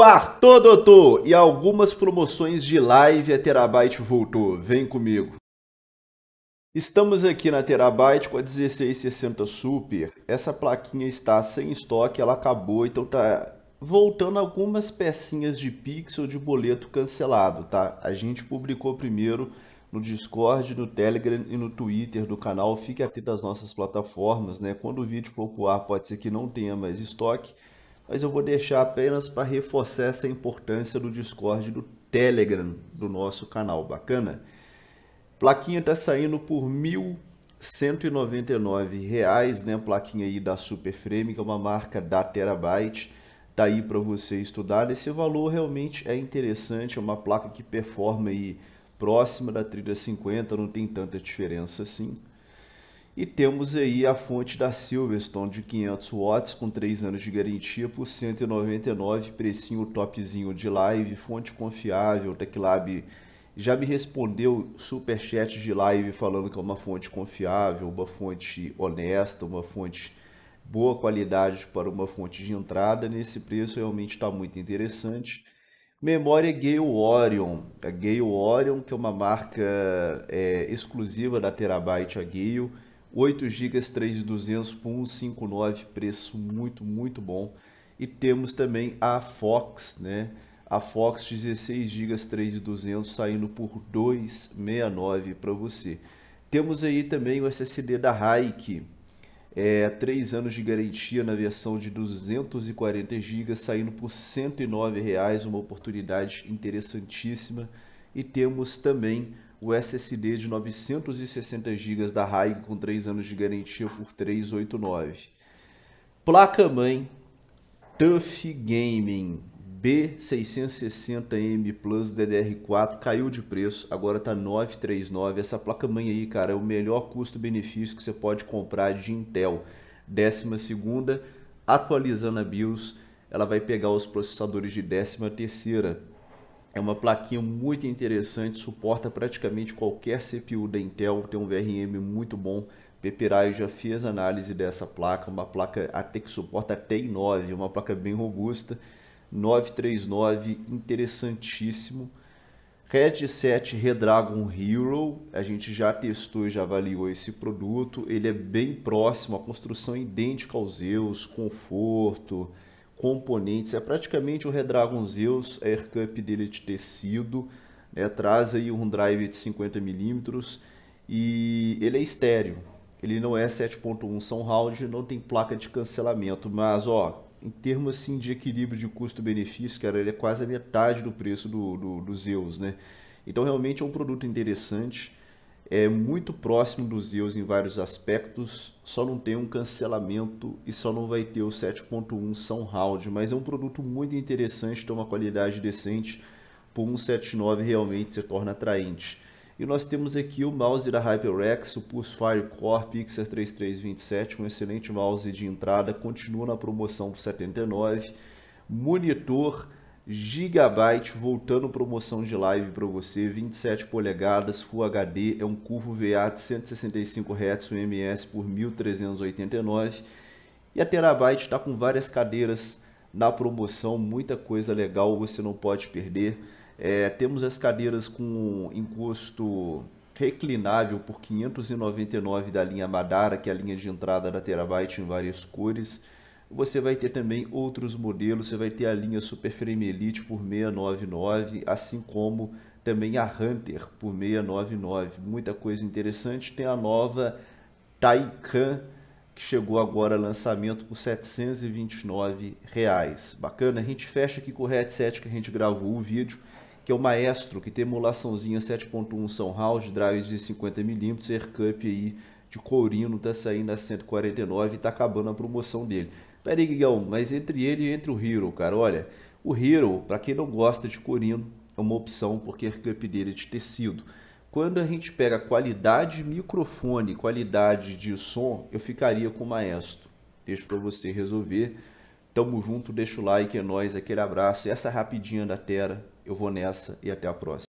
Quarto, doutor! E algumas promoções de live a Terabyte voltou. Vem comigo. Estamos aqui na Terabyte com a 1660 Super. Essa plaquinha está sem estoque, ela acabou, então tá voltando algumas pecinhas de pixel de boleto cancelado, tá? A gente publicou primeiro no Discord, no Telegram e no Twitter do canal. Fique atento às nossas plataformas, né? Quando o vídeo for pro ar, pode ser que não tenha mais estoque mas eu vou deixar apenas para reforçar essa importância do Discord do Telegram do nosso canal, bacana? Plaquinha está saindo por R$ 1.199, né? Plaquinha aí da Superframe, que é uma marca da Terabyte, Está aí para você estudar. Esse valor realmente é interessante, é uma placa que performa aí próxima da trilha não tem tanta diferença assim. E temos aí a fonte da Silverstone de 500 watts com 3 anos de garantia por 199, precinho topzinho de live, fonte confiável, TecLab já me respondeu super chat de live falando que é uma fonte confiável, uma fonte honesta, uma fonte boa qualidade para uma fonte de entrada. Nesse preço realmente está muito interessante. Memória Gale Orion, a Gale Orion que é uma marca é, exclusiva da Terabyte a Gale 8 GB 3200 por 159, preço muito, muito bom. E temos também a Fox, né? A Fox 16 GB 3200 saindo por 269 para você. Temos aí também o SSD da Raik, é, 3 anos de garantia na versão de 240 GB, saindo por R$ 109, reais, uma oportunidade interessantíssima. E temos também o SSD de 960 GB da RAIG com 3 anos de garantia por 389. Placa-mãe TUF Gaming B660M Plus DDR4 caiu de preço, agora tá 939. Essa placa-mãe aí, cara, é o melhor custo-benefício que você pode comprar de Intel. Décima segunda, atualizando a BIOS, ela vai pegar os processadores de décima terceira. É uma plaquinha muito interessante, suporta praticamente qualquer CPU da Intel, tem um VRM muito bom. Peperaio já fez análise dessa placa, uma placa até que suporta até i9, uma placa bem robusta. 939, interessantíssimo. Red 7 Redragon Hero, a gente já testou e já avaliou esse produto. Ele é bem próximo, a construção é idêntica aos Zeus, conforto, componentes. É praticamente o Redragon Zeus Air Cup dele de tecido, né? traz aí um drive de 50mm e ele é estéreo. Ele não é 7.1 surround, não tem placa de cancelamento, mas ó, em termos assim de equilíbrio de custo-benefício, cara, ele é quase a metade do preço do, do, do Zeus, né? Então realmente é um produto interessante é muito próximo dos Zeus em vários aspectos, só não tem um cancelamento e só não vai ter o 7.1 Soundhound, mas é um produto muito interessante, tem uma qualidade decente, por 179 realmente se torna atraente. E nós temos aqui o mouse da HyperX, o Pulsefire Core Pixar 3327, um excelente mouse de entrada, continua na promoção por 79, monitor Gigabyte voltando promoção de live para você, 27 polegadas, Full HD, é um curvo VA de 165 Hz, MS por 1389. E a Terabyte está com várias cadeiras na promoção, muita coisa legal, você não pode perder. É, temos as cadeiras com encosto reclinável por 599 da linha Madara, que é a linha de entrada da Terabyte em várias cores você vai ter também outros modelos, você vai ter a linha Super Frame Elite por 699, assim como também a Hunter por 699. Muita coisa interessante. Tem a nova Taycan que chegou agora lançamento por 729 reais. Bacana. A gente fecha aqui com o headset que a gente gravou o vídeo, que é o Maestro, que tem emulaçãozinha 7.1 Soundhouse, drives de 50 mm, aircup aí de Courino, tá saindo a 149 e tá acabando a promoção dele. Peraí, Guigão, mas entre ele e entre o Hero, cara, olha, o Hero, para quem não gosta de Corino, é uma opção porque a cup dele é de tecido. Quando a gente pega qualidade microfone, qualidade de som, eu ficaria com o Maestro. Deixo para você resolver. Tamo junto, deixa o like, é nóis, aquele abraço. Essa rapidinha da Terra, eu vou nessa e até a próxima.